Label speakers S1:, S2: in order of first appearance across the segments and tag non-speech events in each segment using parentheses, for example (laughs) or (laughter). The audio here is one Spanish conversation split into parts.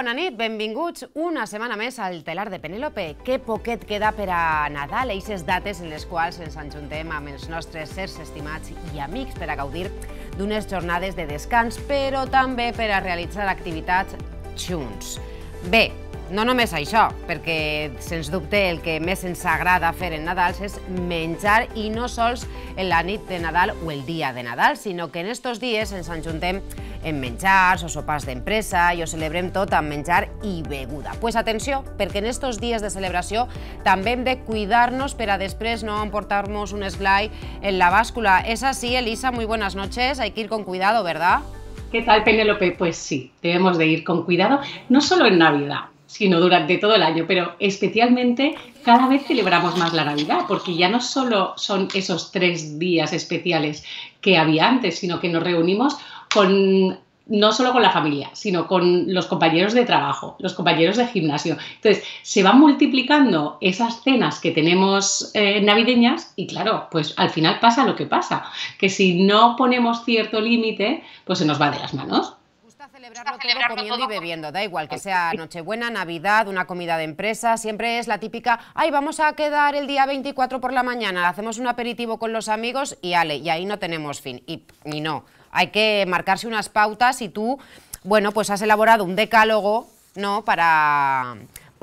S1: bona nit, benvinguts una setmana més al telar de Penélope. Que poquet queda per a Nadal, eixes dates en les quals ens enjuntem amb els nostres sers estimats i amics per a gaudir d'unes jornades de descans, però també per a realitzar activitats junts. Bé, no només això, perquè, sens dubte, el que més ens agrada fer en Nadal és menjar i no sols en la nit de Nadal o el dia de Nadal, sinó que en estos dies ens enjuntem en menjars o de empresa y yo celebrem tot amb menjar y beguda. Pues atención, porque en estos días de celebración también de cuidarnos pero después no emportar un slide en la báscula. Es así, Elisa, muy buenas noches. Hay que ir con cuidado, ¿verdad?
S2: ¿Qué tal, Penélope? Pues sí, debemos de ir con cuidado, no solo en Navidad, sino durante todo el año, pero especialmente cada vez celebramos más la Navidad, porque ya no solo son esos tres días especiales que había antes, sino que nos reunimos no solo con la familia, sino con los compañeros de trabajo, los compañeros de gimnasio. Entonces, se van multiplicando esas cenas que tenemos eh, navideñas y claro, pues al final pasa lo que pasa, que si no ponemos cierto límite, pues se nos va de las manos. Gusta
S1: comiendo y bebiendo, da igual que sea Nochebuena, Navidad, una comida de empresa, siempre es la típica, ay, vamos a quedar el día 24 por la mañana, hacemos un aperitivo con los amigos y ale, y ahí no tenemos fin, y, no hay que marcarse unas pautas y tú, bueno, pues has elaborado un decálogo, ¿no? Para,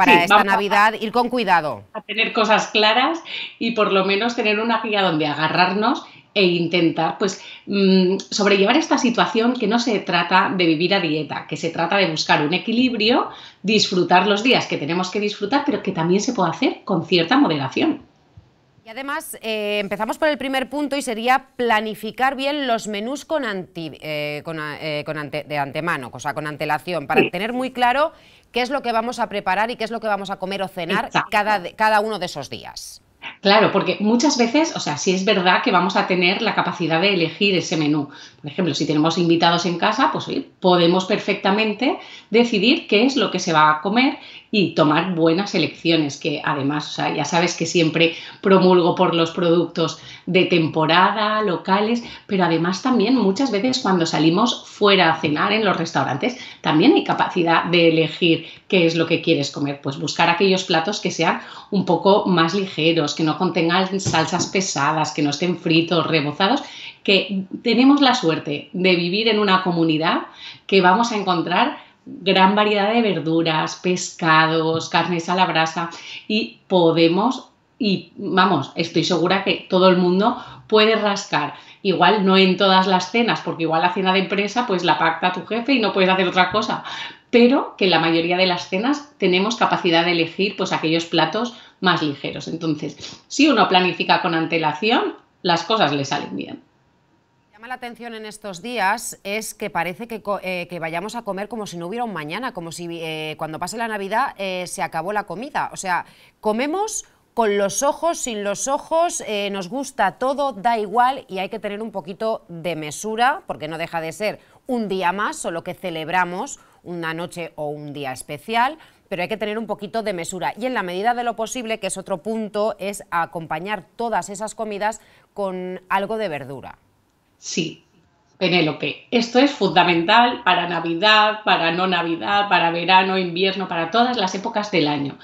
S1: esta
S2: Navidad, ir con cuidado. A tener cosas claras y por lo menos tener una guía donde agarrarnos e intentar pues mm, sobrellevar esta situación que no se trata de vivir a dieta, que se trata de buscar un equilibrio, disfrutar los días que tenemos que disfrutar, pero que también se puede hacer con cierta moderación.
S1: Y además, eh, empezamos por el primer punto y sería planificar bien los menús con, eh, eh, de antemano, o sea, con antelación, para tener muy claro qué es lo que vamos a preparar y qué es lo que vamos a comer o cenar cada, cada uno de esos días.
S2: Claro, porque muchas veces, o sea, sí es verdad que vamos a tener la capacidad de elegir ese menú. Por ejemplo, si tenemos invitados en casa, pues podemos perfectamente decidir qué es lo que se va a comer y tomar buenas elecciones, que además, ya sabes que siempre promulgo por los productos de temporada, locales, pero además también muchas veces cuando salimos fuera a cenar en los restaurantes, también hay capacidad de elegir qué es lo que quieres comer, pues buscar aquellos platos que sean un poco más ligeros, que no contengan salsas pesadas, que no estén fritos, rebozados, que tenemos la suerte de vivir en una comunidad que vamos a encontrar gran variedad de verduras, pescados, carnes a la brasa y podemos, y vamos, estoy segura que todo el mundo puede rascar. Igual no en todas las cenas, porque igual la cena de empresa pues la pacta tu jefe y no puedes hacer otra cosa, pero que en la mayoría de las cenas tenemos capacidad de elegir pues aquellos platos más ligeros. Entonces, si uno planifica con antelación, las cosas le salen bien
S1: la atención en estos días es que parece eh, que, vayamos a comer como si no hubiera un mañana, como si eh, cuando pase la Navidad eh, se acabó la comida. O sea, comemos con los ojos, sin los ojos, nos gusta todo, da igual y hay que tener un poquito de mesura porque no deja de ser un día más solo que celebramos, una noche o un día especial pero hay que tener un poquito de mesura. Y en la medida de lo posible, que es otro punto, es acompañar todas esas comidas
S2: con algo de verdura. Sí, Penélope, esto es fundamental para Navidad, para no Navidad, para verano, invierno, para todas las épocas del año.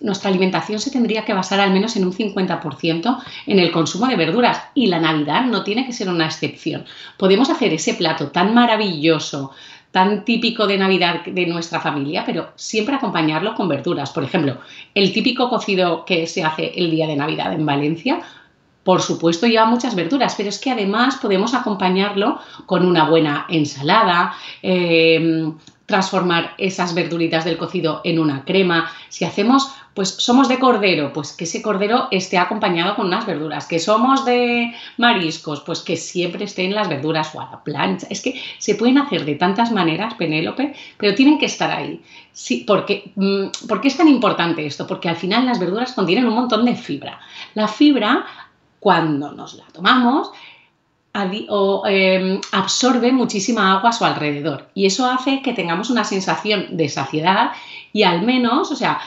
S2: nuestra alimentación se tendría que basar al menos en un 50% en el consumo de verduras y la Navidad no tiene que ser una excepción. Podemos hacer ese plato tan maravilloso, tan típico de Navidad de nuestra familia, pero siempre acompañarlo con verduras. Por ejemplo, el típico cocido que se hace el día de Navidad en Valencia por supuesto lleva muchas verduras, pero es que además podemos acompañarlo con una buena ensalada, em, transformar esas verduritas del cocido en una crema. Si hacemos, pues somos de cordero, pues que ese cordero esté acompañado con unas verduras. Que somos de mariscos, pues que siempre estén las verduras o a la plancha. Es que se pueden hacer de tantas maneras, Penélope, pero tienen que estar ahí. Sí, porque, mm, ¿Por qué es tan importante esto? Porque al final las verduras contienen un montón de fibra. La fibra cuando nos la tomamos, em, absorbe muchísima agua a su alrededor y eso hace que tengamos una sensación de saciedad y al menos, o sea,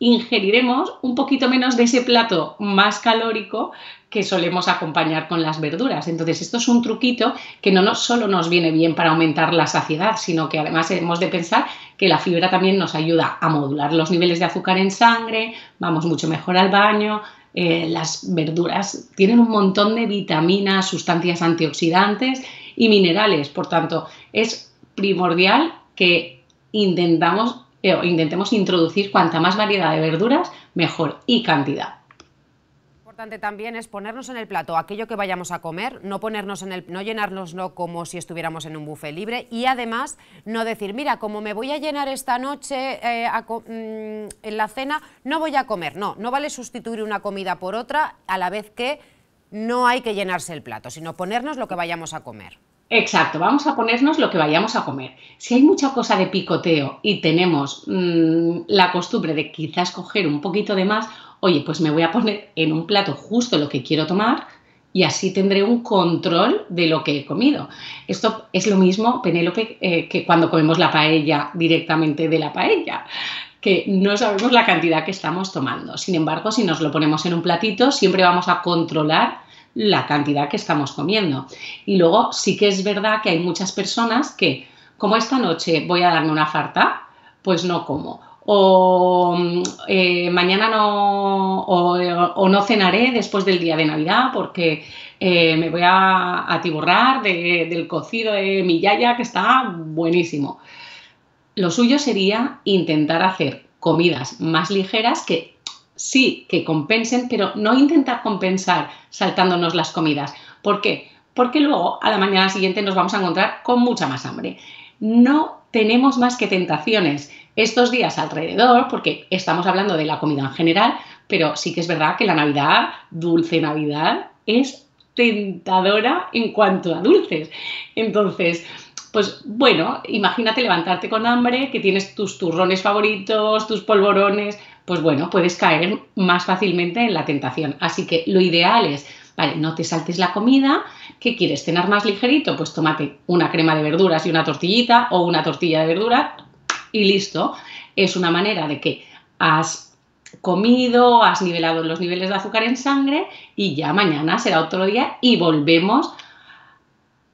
S2: ingeriremos un poquito menos de ese plato más calórico que solemos acompañar con las verduras. Entonces, esto es un truquito que no, no solo nos viene bien para aumentar la saciedad, sino que además hemos de pensar que la fibra también nos ayuda a modular los niveles de azúcar en sangre, vamos mucho mejor al baño, eh, las verduras tienen un montón de vitaminas, sustancias antioxidantes y minerales. Por tanto, es primordial que intentamos, eh, intentemos introducir cuanta más variedad de verduras, mejor y cantidad
S1: importante también es ponernos en el plato aquello que vayamos a comer, no ponernos en el, no llenárnoslo como si estuviéramos en un buffet libre y además no decir, mira, como me voy a llenar esta noche eh, mm, en la cena, no voy a comer. No, no vale sustituir una comida por otra a la vez que no hay que llenarse el plato, sino ponernos lo que vayamos a comer.
S2: Exacto, vamos a ponernos lo que vayamos a comer. Si hay mucha cosa de picoteo y tenemos mm, la costumbre de quizás coger un poquito de más, oye, pues me voy a poner en un plato justo lo que quiero tomar y así tendré un control de lo que he comido. Esto es lo mismo, Penélope, eh, que cuando comemos la paella directamente de la paella, que no sabemos la cantidad que estamos tomando. Sin embargo, si nos lo ponemos en un platito, siempre vamos a controlar la cantidad que estamos comiendo. Y luego sí que es verdad que hay muchas personas que, como esta noche voy a darme una farta, pues no como o mm, eh, mañana no, o, no cenaré después del día de Navidad porque eh, me voy a atiborrar del cocido de mi yaya que está buenísimo. Lo suyo sería intentar hacer comidas más ligeras que sí, que compensen, pero no intentar compensar saltándonos las comidas. ¿Por qué? Porque luego a la mañana siguiente nos vamos a encontrar con mucha más hambre. No tenemos más que tentaciones estos días alrededor, porque estamos hablando de la comida en general, pero sí que es verdad que la Navidad, dulce Navidad, es tentadora en cuanto a dulces. Entonces, pues bueno, imagínate levantarte con hambre, que tienes tus turrones favoritos, tus polvorones, pues bueno, puedes caer más fácilmente en la tentación. Así que lo ideal es, vale, no te saltes la comida, que quieres? ¿Cenar más ligerito? Pues tómate una crema de verduras y una tortillita o una tortilla de verdura y listo. Es una manera de que has comido, has nivelado los niveles de azúcar en sangre y ya mañana será otro día y volvemos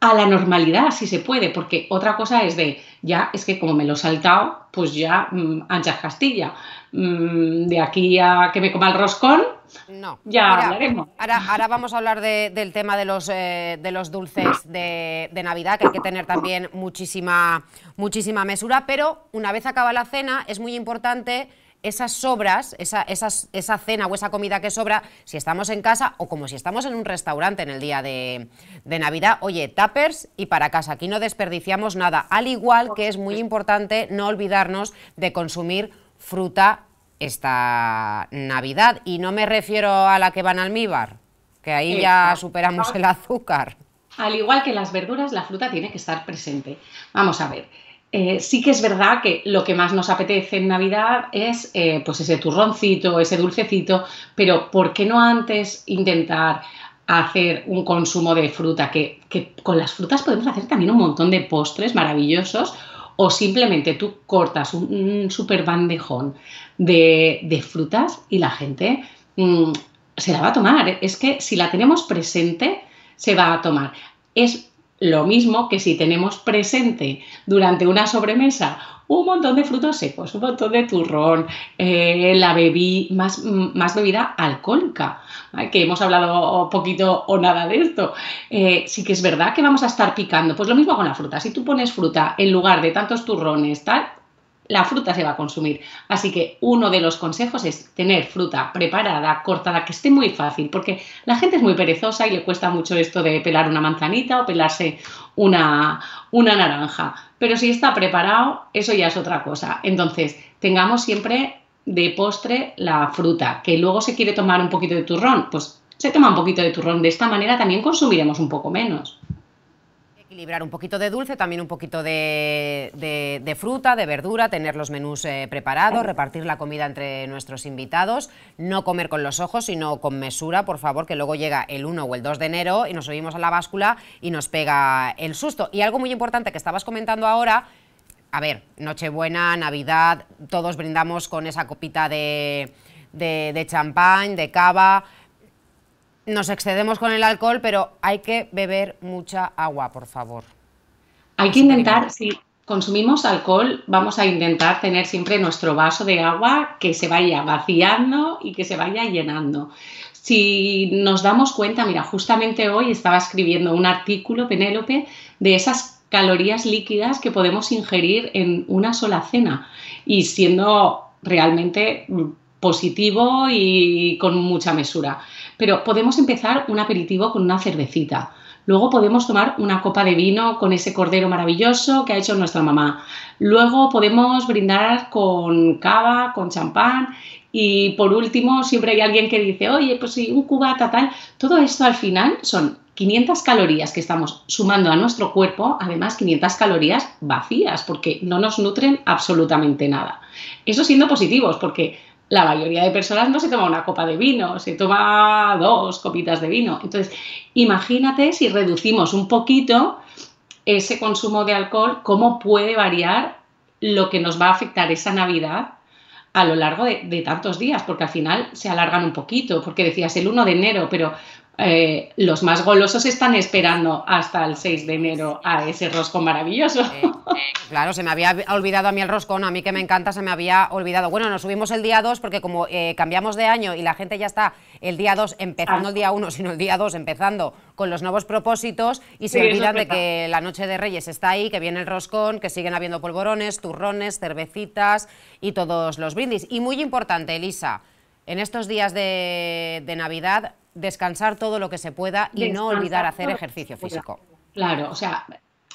S2: a la normalidad, si se puede, porque otra cosa es de, ya, es que como me lo he saltado, pues ya, mm, anchas ancha Castilla, mm, de aquí a que me coma el roscón,
S1: no. Ya hablaremos. Ahora, vamos a hablar del tema de los, eh, de los dulces de, de, Navidad, que hay que tener también muchísima, muchísima mesura, pero una vez acaba la cena es muy importante esas sobras, esa, cena o esa comida que sobra, si estamos en casa o como si estamos en un restaurante en el día de, Navidad, oye, tapers y para casa, aquí no desperdiciamos nada, al igual que es muy importante no olvidarnos de consumir fruta esta Navidad y no me refiero a la que van almíbar, que ahí ya superamos el azúcar.
S2: Al igual que las verduras, la fruta tiene que estar presente. Vamos a ver, eh, sí que es verdad que lo que más nos apetece en Navidad es eh, pues ese turroncito, ese dulcecito, pero ¿por qué no antes intentar hacer un consumo de fruta? Que, con las frutas podemos hacer también un montón de postres maravillosos o simplemente tú cortas un, super bandejón de, frutas y la gente mm, se la va a tomar. Es que si la tenemos presente, se va a tomar. Es lo mismo que si tenemos presente durante una sobremesa un montón de frutos secos, un montón de turrón, eh, la bebida más, más, bebida alcohólica, que hemos hablado poquito o nada de esto. Eh, sí que es verdad que vamos a estar picando, pues lo mismo con la fruta. Si tú pones fruta en lugar de tantos turrones, tal, la fruta se va a consumir. Así que uno de los consejos es tener fruta preparada, cortada, que esté muy fácil, porque la gente es muy perezosa y le cuesta mucho esto de pelar una manzanita o pelarse una, una naranja. Pero si está preparado, eso ya es otra cosa. Entonces, tengamos siempre de postre la fruta, que luego se quiere tomar un poquito de turrón, pues se toma un poquito de turrón. De esta manera también consumiremos un poco menos.
S1: Librar un poquito de dulce, también un poquito de, fruta, de verdura, tener los menús eh, preparados, repartir la comida entre nuestros invitados, no comer con los ojos, sino con mesura, por favor, que luego llega el 1 o el 2 de enero y nos subimos a la báscula y nos pega el susto. Y algo muy importante que estabas comentando ahora, a ver, Nochebuena, Navidad, todos brindamos con esa copita de champán, de cava, nos excedemos con el alcohol, pero hay que beber mucha agua, por favor. Hay que intentar,
S2: si consumimos alcohol, vamos a intentar tener siempre nuestro vaso de agua que se vaya vaciando y que se vaya llenando. Si nos damos cuenta, mira, justamente hoy estaba escribiendo un artículo, Penélope, de esas calorías líquidas que podemos ingerir en una sola cena y siendo realmente positivo y con mucha mesura. Pero podemos empezar un aperitivo con una cervecita. Luego podemos tomar una copa de vino con ese cordero maravilloso que ha hecho nuestra mamá. Luego podemos brindar con cava, con champán. Y por último, siempre hay alguien que dice, oye, pues sí, un cubata tal. Todo esto al final son 500 calorías que estamos sumando a nuestro cuerpo, además 500 calorías vacías, porque no nos nutren absolutamente nada. Eso siendo positivos, porque la mayoría de personas no se toma una copa de vino, se toma dos copitas de vino. Entonces, imagínate si reducimos un poquito ese consumo de alcohol, cómo puede variar lo que nos va a afectar esa Navidad a lo largo de, tantos días, porque al final se alargan un poquito, porque decías el 1 de enero, pero eh, los más golosos están esperando hasta el 6 de enero a ese roscón maravilloso. Eh, eh,
S1: claro, se me había olvidado a mí el roscón, a mí que me encanta, se me había olvidado. Bueno, nos subimos el día 2 porque como cambiamos de año y la gente ya está el día 2 empezando el día 1, sino el día 2 empezando con los nuevos propósitos y se olvidan de que la noche de Reyes está ahí, que viene el roscón, que siguen habiendo polvorones, turrones, cervecitas y todos los brindis. Y muy importante, Elisa, en estos días de Navidad descansar todo lo que se pueda y no olvidar hacer ejercicio físico.
S2: Claro, o sea,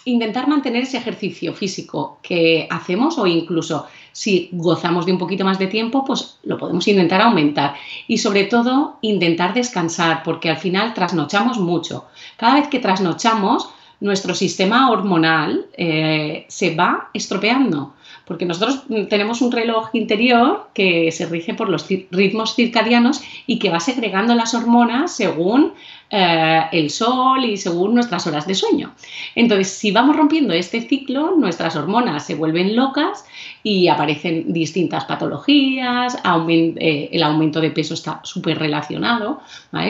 S2: intentar mantener ese ejercicio físico que hacemos o incluso si gozamos de un poquito más de tiempo, pues lo podemos intentar aumentar. Y sobre todo, intentar descansar, porque al final trasnochamos mucho. Cada vez que trasnochamos, nuestro sistema hormonal eh, se va estropeando porque nosotros tenemos un reloj interior que se rige por los ritmos circadianos y que va segregando las hormonas según eh, el sol y según nuestras horas de sueño. Entonces, si vamos rompiendo este ciclo, nuestras hormonas se vuelven locas y aparecen distintas patologías, eh, el aumento de peso está súper relacionado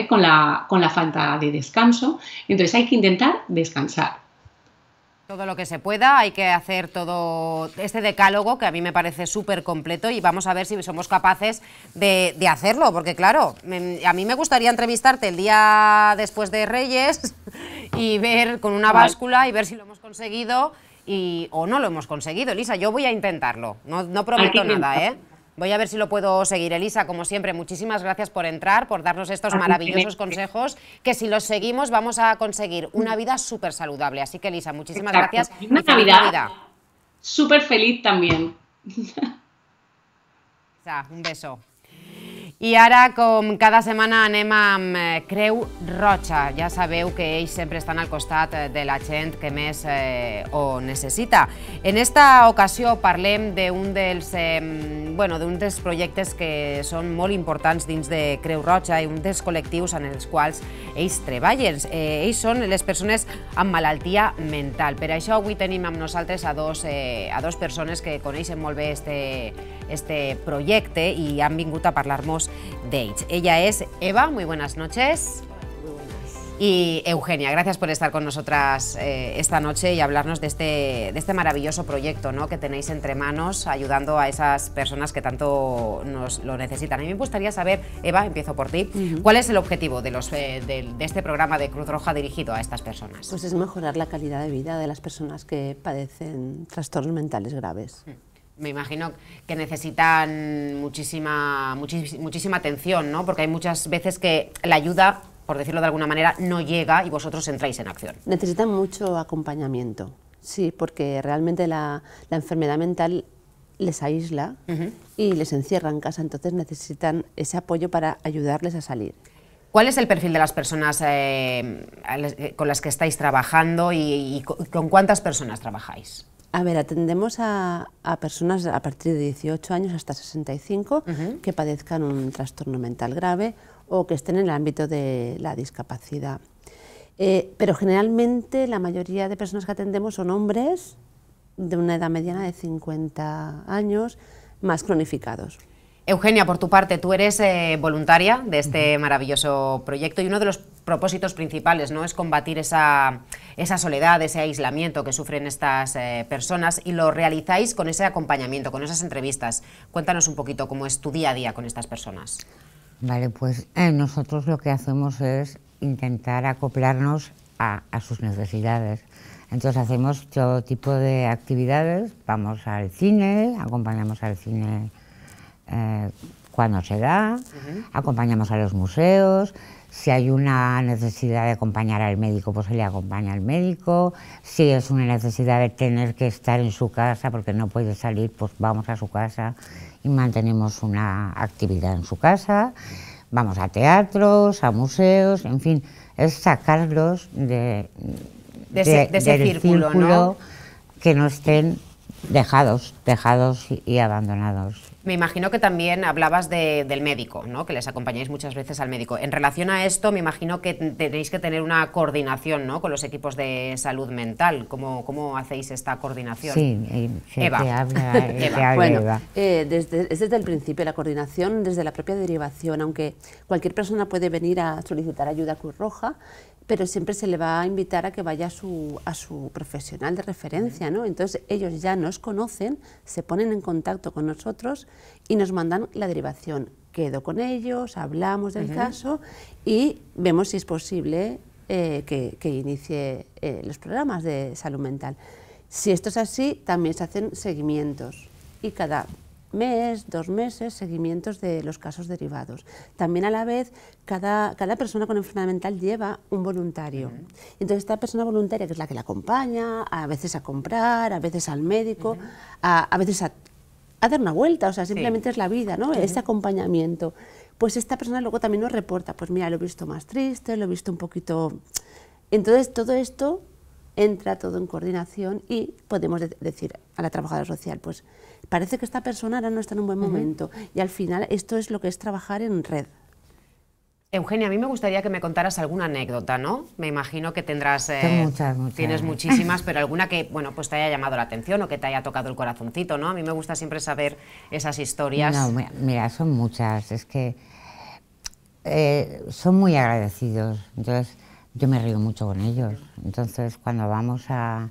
S2: con, la, con la falta de descanso. Entonces, hay que intentar descansar.
S1: Todo lo que se pueda, hay que hacer todo este decálogo que a mí me parece súper completo y vamos a ver si somos capaces de, hacerlo, porque claro, a mí me gustaría entrevistarte el día después de Reyes (laughs) y ver con una báscula y ver si lo hemos conseguido y, o no lo hemos conseguido. Lisa yo voy a intentarlo, no, no prometo nada, ¿eh? Voy a ver si lo puedo seguir. Elisa, como siempre, muchísimas gracias por entrar, por darnos estos maravillosos consejos, que si los seguimos vamos a conseguir una vida súper saludable. Así que, Elisa, muchísimas gracias. una Navidad, Navidad.
S2: súper feliz también. Un beso.
S1: I ara, com cada setmana, anem amb eh, Creu Roja. Ja sabeu que ells sempre estan al costat eh, de la gent que més eh, ho necessita. En esta ocasió parlem d'un dels, eh, bueno, projectes que són molt importants dins de Creu Roja i un dels col·lectius en els quals ells treballen. Eh, ells són les persones amb malaltia mental. Per això avui tenim amb nosaltres a dos, eh, a dos persones que coneixen molt bé este, este proyecto y han vingut a hablarnos de Ella es Eva, muy buenas noches. Y Eugenia, gracias por estar con nosotras eh, esta noche y hablarnos de este, maravilloso proyecto ¿no? que tenéis entre manos, ayudando a esas personas que tanto nos lo necesitan. A mí me gustaría saber, Eva, empiezo por ti, ¿cuál es el objetivo eh, de, de, este programa de Cruz Roja dirigido a estas personas? Pues es
S3: mejorar la calidad de vida de las personas que padecen trastornos mentales graves. Mm
S1: me imagino que necesitan muchísima, atención, Porque hay muchas veces que la ayuda, por decirlo de alguna manera, no llega y vosotros entráis en acción.
S3: Necesitan mucho acompañamiento, sí, porque realmente la, enfermedad mental les aísla y les encierra en casa, entonces
S1: necesitan ese apoyo para ayudarles a salir. ¿Cuál es el perfil de las personas eh, eh, con las que estáis trabajando y con cuántas personas trabajáis?
S3: A ver, atendemos a, personas a partir de 18 años hasta 65 que padezcan un trastorno mental grave o que estén en el ámbito de la discapacidad. Eh, pero generalmente la mayoría de personas que atendemos son hombres
S1: de una edad mediana de 50 años más cronificados. Eugenia, por tu parte, tú eres eh, voluntaria de este maravilloso proyecto y uno de los propósitos principales ¿no? es combatir esa, soledad, ese aislamiento que sufren estas eh, personas y lo realizáis con ese acompañamiento, con esas entrevistas. Cuéntanos un poquito cómo es tu día a día con estas personas.
S4: Vale, pues eh, nosotros lo que hacemos es intentar acoplarnos a sus necesidades. Entonces hacemos todo tipo de actividades, vamos al cine, acompañamos al cine eh, cuando se da, acompañamos a los museos, si hay una necesidad de acompañar al médico, pues se le acompaña al médico, si es una necesidad de tener que estar en su casa porque no puede salir, pues vamos a su casa y mantenemos una actividad en su casa, vamos a teatros, a museos, en fin, es sacarlos de, ese, círculo, ¿no? que no estén dejados, dejados y abandonados.
S1: Me imagino que también hablabas de, del médico, ¿no? que les acompañáis muchas veces al médico. En relación a esto, me imagino que tenéis que tener una coordinación ¿no? con los equipos de salud mental. ¿Cómo, cómo hacéis esta coordinación? Sí,
S4: Eva. (laughs) bueno,
S3: eh, desde, es desde el principio la coordinación, desde la propia derivación, aunque cualquier persona puede venir a solicitar ayuda a Cruz Roja, pero siempre se le va a invitar a que vaya a su, a su profesional de referencia, ¿no? Entonces ellos ya nos conocen, se ponen en contacto con nosotros y nos mandan la derivación. Quedo con ellos, hablamos del caso y vemos si es posible eh, que, inicie eh, los programas de salud mental. Si esto es así, también se hacen seguimientos y cada mes, dos meses, seguimientos de los casos derivados. También a la vez, cada, cada persona con enfermedad mental lleva un voluntario. Entonces, esta persona voluntaria, que es la que la acompaña, a veces a comprar, a veces al médico, a, a, veces a, dar una vuelta, o sea, simplemente es la vida, ¿no? ese acompañamiento. Pues esta persona luego también nos reporta, pues mira, lo he visto más triste, lo he visto un poquito... Entonces, todo esto entra todo en coordinación y podemos decir a la trabajadora social, pues parece que esta persona ahora no está en un buen momento. Y al final esto es lo que es trabajar en red.
S1: Eugenia, a mí me gustaría que me contaras alguna anécdota, ¿no? Me imagino que tendrás... Eh, muchas, Tienes muchísimas, pero alguna que, bueno, pues te haya llamado la atención o que te haya tocado el corazoncito, ¿no? A mí me gusta siempre saber esas historias. No,
S4: mira, son muchas. Es que eh, son muy agradecidos. Entonces, yo me río mucho con ellos. Entonces, cuando vamos a...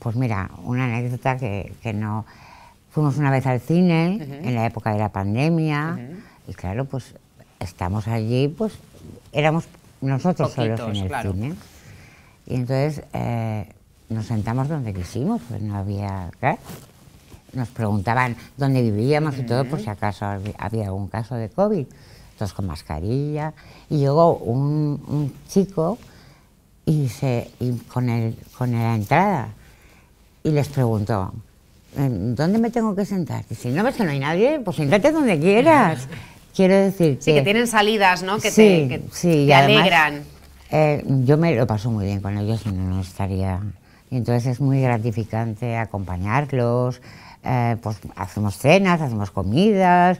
S4: Pues mira, una anécdota que no... Fuimos una vez al cine, en la época de la pandemia, y claro, pues estamos allí, pues éramos nosotros solos en el cine. Y entonces eh, nos sentamos donde quisimos, pues no había... Nos preguntaban dónde vivíamos y todo, por si acaso había algún caso de COVID. Todos con mascarilla. Y llegó un, chico y, se, con, con la entrada y les preguntó, eh, ¿dónde me tengo que sentar? Si no, ves pues, que no hay nadie, pues siéntate donde quieras. Quiero decir que... Sí, que
S1: tienen salidas, ¿no? Que sí, te,
S4: sí, alegran. Eh, yo me lo paso muy bien con ellos no, estaría... Y entonces es muy gratificante acompañarlos, eh, pues hacemos cenas, hacemos comidas,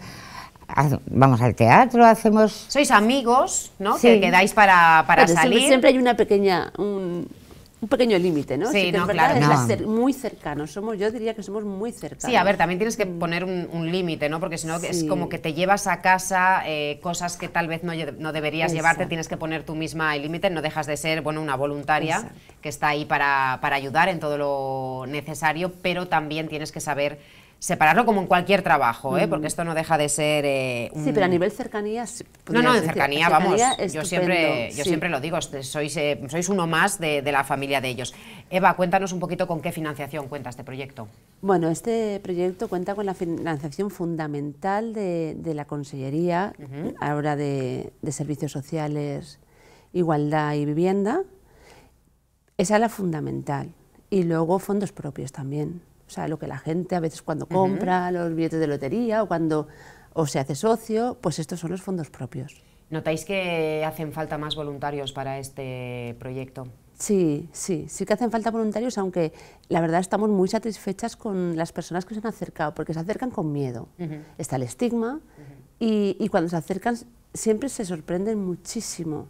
S4: vamos al teatro, hacemos...
S1: Sois amigos, ¿no? Que quedáis para, salir. Siempre, siempre,
S3: hay una pequeña... Un un pequeño límite, ¿no? Sí, no, claro.
S1: muy cercano, somos, yo diría que somos muy cercanos. Sí, a ver, también tienes que poner un, límite, ¿no? Porque si no es como que te llevas a casa eh, cosas que tal vez no, no deberías llevarte, tienes que poner tú misma el límite, no dejas de ser, bueno, una voluntaria que está ahí para, para ayudar en todo lo necesario, pero también tienes que saber separarlo como en cualquier trabajo, ¿eh? porque esto no deja de ser eh, Sí, pero a nivel cercanía... no, no, en cercanía, vamos, yo, siempre, yo siempre lo digo, este, sois, eh, sois uno más de, la familia de ellos. Eva, cuéntanos un poquito con qué financiación cuenta este proyecto.
S3: Bueno, este proyecto cuenta con la financiación fundamental de, la Consellería, ahora de, de Servicios Sociales, Igualdad y Vivienda. Esa es la fundamental. Y luego fondos propios también. O sea, lo que la gente a veces cuando compra los billetes de lotería o cuando o se hace socio, pues estos son los fondos propios.
S1: ¿Notáis que hacen falta más voluntarios para este proyecto?
S3: Sí, sí, sí que hacen falta voluntarios, aunque la verdad estamos muy satisfechas con las personas que se han acercado, porque se acercan con miedo. Está el estigma y, cuando se acercan siempre se sorprenden muchísimo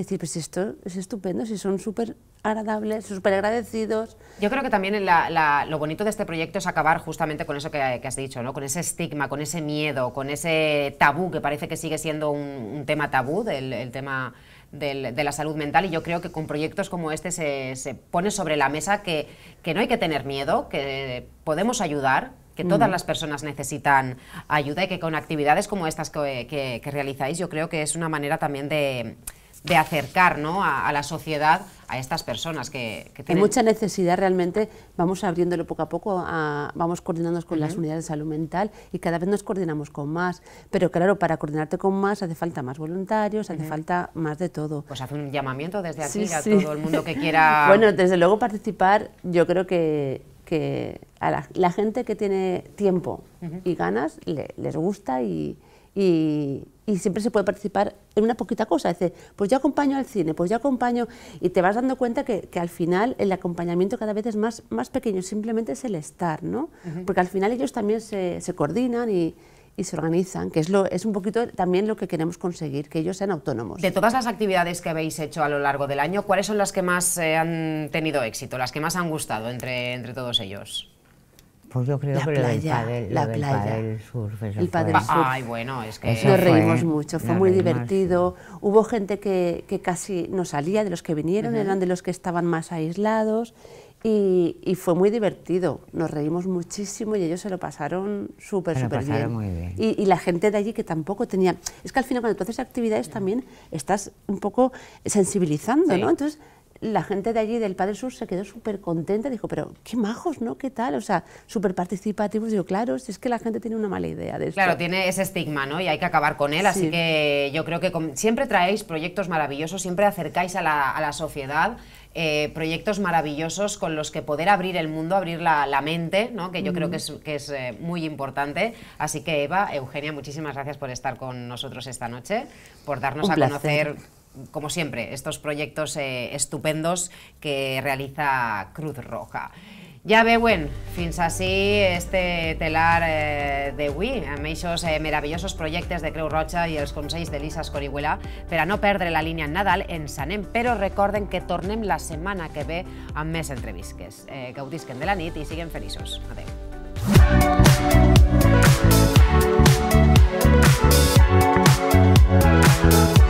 S3: decir, pues esto es estupendo, si son súper
S1: agradables, súper agradecidos. Yo creo que también lo bonito de este proyecto es acabar justamente con eso que, has dicho, ¿no? con ese estigma, con ese miedo, con ese tabú que parece que sigue siendo un, tema tabú, del, el tema de la salud mental y yo creo que con proyectos como este se, pone sobre la mesa que, que, no hay que tener miedo, que podemos ayudar, que todas mm. las personas necesitan ayuda y que con actividades como estas que realizáis yo creo que es una manera también de de acercar a, la sociedad a estas personas que, que tienen... Hay mucha
S3: necesidad realmente, vamos abriéndolo poco a poco, vamos coordinándonos con las unidades de salud mental y cada vez nos coordinamos con más, pero claro, para coordinarte con más hace falta más voluntarios, hace falta más de todo. Pues hace un
S1: llamamiento desde aquí a todo el mundo que quiera... (laughs) bueno, desde
S3: luego participar, yo creo que a la, gente que tiene tiempo y ganas les gusta y, y, siempre se puede participar en una poquita cosa. dice pues yo acompaño al cine, pues yo acompaño. Y te vas dando cuenta que, que al final el acompañamiento cada vez es más, pequeño, simplemente es el estar, ¿no? Porque al final ellos también se, coordinan y, se organizan, que es, lo, es un poquito también lo que queremos conseguir, que ellos sean autónomos. De todas
S1: las actividades que habéis hecho a lo largo del año, ¿cuáles son las que más eh, han tenido éxito, las que más han gustado entre todos ellos?
S4: Pues la playa, la playa. el Padre surf. nos reímos mucho, fue muy divertido.
S3: Hubo gente que, que, casi no salía, de los que vinieron, eran de los que estaban más aislados. Y, fue muy divertido, nos reímos muchísimo y ellos se lo pasaron súper, súper bien. Y, la gente de allí que tampoco tenía... Es que al final cuando tú haces actividades también estás un poco sensibilizando, ¿no? Entonces la gente de allí, del Padre Sur, se quedó súper contenta, dijo, pero qué majos, ¿no? ¿Qué tal? O sea, súper participativos. Digo, claro, si es que la gente tiene una mala idea de eso. Claro, tiene
S1: ese estigma, ¿no? Y hay que acabar con él, así que yo creo que siempre traéis proyectos maravillosos, siempre acercáis a la, sociedad eh, proyectos maravillosos con los que poder abrir el mundo, abrir la, mente, ¿no? que yo creo que es, eh, muy importante. Así que Eva, Eugenia, muchísimas gracias por estar con nosotros esta noche, por darnos a conocer como siempre, estos proyectos eh, estupendos que realiza Cruz Roja. Ja veuen, fins així este telar eh, d'avui, amb aquests eh, meravellosos projectes de Creu Roja i els consells Lisa Escorihuela. Per a no perdre la línia en Nadal, ens anem, però recorden que tornem la setmana que ve amb més entrevistes. Eh, gaudisquen de la nit i siguen feliços. Adéu. Thank you.